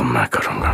तो मैं करूंगा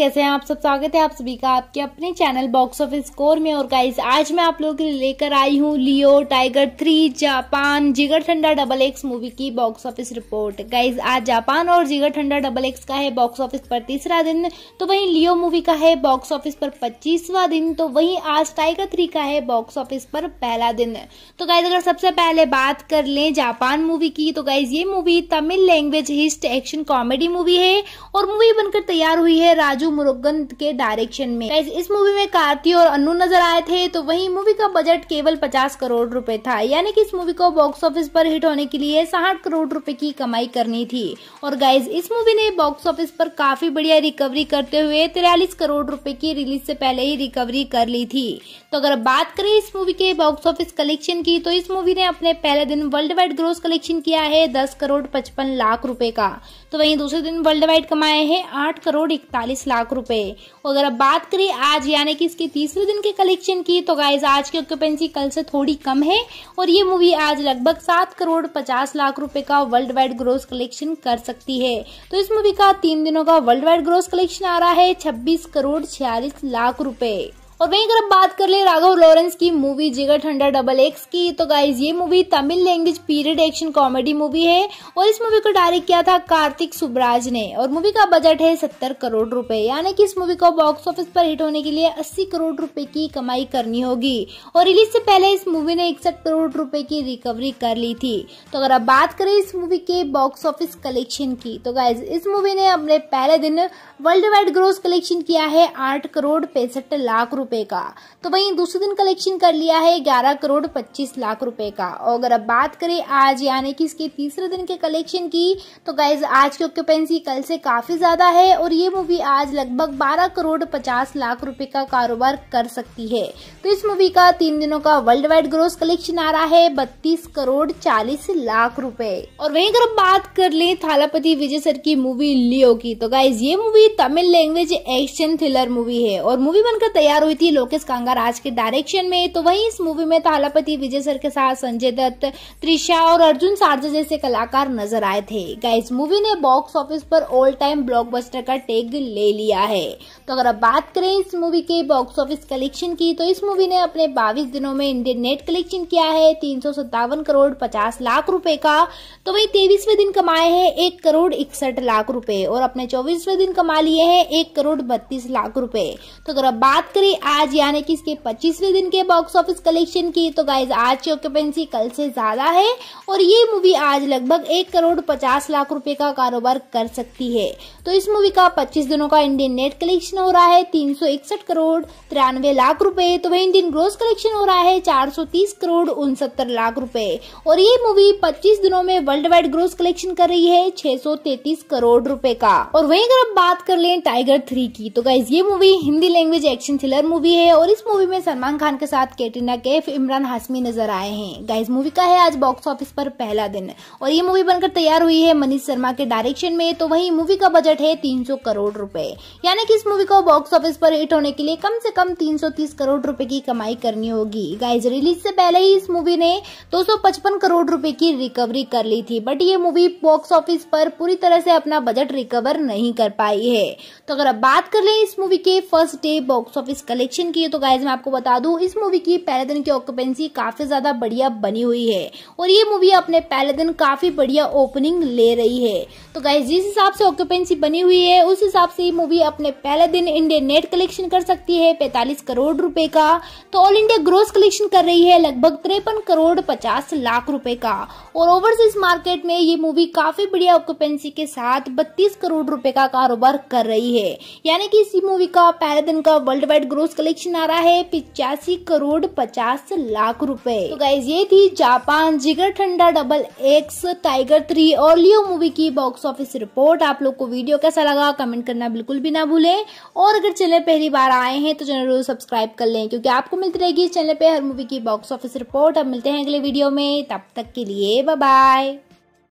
कैसे हैं आप सब स्वागत है आप सभी का आपके अपने चैनल बॉक्स ऑफिस स्कोर में और गाइस आज मैं आप लोगों के लिए लेकर आई हूँ लियो tiger three Japan Jigarthanda double X movie की बॉक्स ऑफिस रिपोर्ट गाइस आज जापान और जिगर ठंडा डबल एक्स का है बॉक्स ऑफिस पर तीसरा दिन तो वही लियो मूवी का है बॉक्स ऑफिस पर पच्चीसवा दिन तो वही आज टाइगर थ्री का है बॉक्स ऑफिस पर पहला दिन तो गाइज अगर सबसे पहले बात कर ले जापान मूवी की तो गाइज ये movie Tamil language heist action comedy movie है और मूवी बनकर तैयार हुई है राजू राजू मुरुगन के डायरेक्शन में इस मूवी में कार्ती और अनु नजर आए थे तो वही मूवी का बजट केवल पचास करोड़ रूपए था यानी कि इस मूवी को बॉक्स ऑफिस पर हिट होने के लिए साठ करोड़ रूपए की कमाई करनी थी और गाइज इस मूवी ने बॉक्स ऑफिस पर काफी बढ़िया रिकवरी करते हुए तिरालीस करोड़ रूपए की रिलीज से पहले ही रिकवरी कर ली थी तो अगर बात करें इस मूवी के बॉक्स ऑफिस कलेक्शन की तो इस मूवी ने अपने पहले दिन वर्ल्ड वाइड ग्रोस कलेक्शन किया है दस करोड़ पचपन लाख रूपए का तो वहीं दूसरे दिन वर्ल्ड वाइड कमाए हैं आठ करोड़ इकतालीस लाख रुपए अगर अब बात करें आज यानी कि इसके तीसरे दिन के कलेक्शन की तो गाइज आज की ऑक्यूपेंसी कल से थोड़ी कम है और ये मूवी आज लगभग सात करोड़ पचास लाख रुपए का वर्ल्ड वाइड ग्रोस कलेक्शन कर सकती है तो इस मूवी का तीन दिनों का वर्ल्ड वाइड ग्रोस कलेक्शन आ रहा है छब्बीस करोड़ छियालीस लाख रूपए और वहीं अगर हम बात कर ले राघव लॉरेंस की मूवी जिगर ठंडा डबल एक्स की तो गाइज ये movie Tamil language period action comedy movie है और इस मूवी को डायरेक्ट किया था कार्तिक सुबराज ने और मूवी का बजट है सत्तर करोड़ रुपए यानी कि इस मूवी को बॉक्स ऑफिस पर हिट होने के लिए अस्सी करोड़ रुपए की कमाई करनी होगी और रिलीज से पहले इस मूवी ने इकसठ करोड़ रुपए की रिकवरी कर ली थी तो अगर आप बात करें इस मूवी के बॉक्स ऑफिस कलेक्शन की तो गाइज इस मूवी ने अपने पहले दिन वर्ल्ड वाइड ग्रोस कलेक्शन किया है आठ करोड़ पैंसठ लाख रूपए रुपए का तो वहीं दूसरे दिन कलेक्शन कर लिया है ग्यारह करोड़ पच्चीस लाख रुपए का और अगर अब बात करें आज यानी कि इसके तीसरे दिन के कलेक्शन की तो गाइज आज की ऑक्यूपेंसी कल से काफी ज्यादा है और ये मूवी आज लगभग बारह करोड़ पचास लाख रुपए का कारोबार कर सकती है तो इस मूवी का तीन दिनों का वर्ल्ड वाइड ग्रोस कलेक्शन आ रहा है बत्तीस करोड़ चालीस लाख रुपए और वहीं अगर बात कर ले थालापति विजय सर की मूवी लियो की तो गाइज ये movie Tamil language action thriller movie है और मूवी बनकर तैयार हुई थी लोकेश कांगा राज के डायरेक्शन में तो वहीं इस मूवी में तालापति विजय सर के साथ संजय दत्त त्रिशा और अर्जुन सार्जा जैसे कलाकार नजर आए थे इस मूवी ने बॉक्स ऑफिस पर ऑल टाइम ब्लॉकबस्टर का टैग ले लिया है तो अगर अब बात करें इस मूवी के बॉक्स ऑफिस कलेक्शन की तो इस मूवी ने अपने बाईस दिनों में इंडियन नेट कलेक्शन किया है तीन करोड़ पचास लाख रूपए का तो वही तेईसवे दिन कमाए है एक करोड़ इकसठ लाख रूपए और अपने चौबीसवे दिन कमा लिए है एक करोड़ बत्तीस लाख रूपए तो अगर अब बात करें आज यानी कि इसके 25वें दिन के बॉक्स ऑफिस कलेक्शन की तो गाइज आज की ऑक्यूपेंसी कल से ज़्यादा है और ये मूवी आज लगभग एक करोड़ पचास लाख रुपए का कारोबार कर सकती है तो इस मूवी का 25 दिनों का इंडियन नेट कलेक्शन हो रहा है तीन करोड़ तिरानवे लाख रुपए तो वही इंडियन ग्रोस कलेक्शन हो रहा है चार करोड़ उनसत्तर लाख रूपए और ये मूवी पच्चीस दिनों में वर्ल्ड वाइड ग्रोस कलेक्शन कर रही है छह करोड़ रूपए का और वही अगर आप बात कर ले टाइगर थ्री की तो गाइज ये movie Hindi language action thriller movie movie है और इस मूवी में सलमान खान के साथ कैटरीना कैफ इमरान हाशमी नजर आए हैं गाइस मूवी का है आज बॉक्स ऑफिस पर पहला दिन और ये मूवी बनकर तैयार हुई है मनीष शर्मा के डायरेक्शन में तो वही मूवी का बजट है 300 करोड़ रुपए यानी कि इस मूवी को बॉक्स ऑफिस पर हिट होने के लिए कम से कम तीन करोड़ रूपए की कमाई करनी होगी गाइज रिलीज से पहले ही इस मूवी ने दो करोड़ रूपए की रिकवरी कर ली थी बट ये मूवी बॉक्स ऑफिस पर पूरी तरह से अपना बजट रिकवर नहीं कर पाई है तो अगर अब बात कर ले इस मूवी के फर्स्ट डे बॉक्स ऑफिस कल कलेक्शन की है तो गाइज मैं आपको बता दूं इस मूवी की पहले दिन की ऑक्युपेंसी काफ़ी ज़्यादा बढ़िया बनी हुई है और ये मूवी अपने पहले दिन काफ़ी बढ़िया ओपनिंग ले रही है तो गाइज जिस हिसाब से ऑक्युपेंसी बनी हुई है उस हिसाब से ये मूवी अपने पहले दिन इंडिया नेट कलेक्शन कर सकती है पैतालीस करोड़ रुपए का तो ऑल इंडिया ग्रोस कलेक्शन कर रही है लगभग तिरपन करोड़ पचास लाख रुपए का और ओवरसीज मार्केट में ये मूवी काफी बढ़िया ऑक्युपेंसी के साथ बत्तीस करोड़ रुपए का कारोबार कर रही है यानी कि इसी मूवी का पहले दिन का वर्ल्ड वाइड ग्रोस रोज कलेक्शन आ रहा है पिचासी करोड़ पचास लाख रुपए तो गाइज ये थी Japan Jigarthanda double x Tiger three और लियो मूवी की बॉक्स ऑफिस रिपोर्ट आप लोग को वीडियो कैसा लगा कमेंट करना बिल्कुल भी ना भूले और अगर चैनल पहली बार आए हैं तो चैनल सब्सक्राइब कर लें क्योंकि आपको मिलती रहेगी इस चैनल पे हर मूवी की बॉक्स ऑफिस रिपोर्ट अब मिलते हैं अगले वीडियो में तब तक के लिए बाय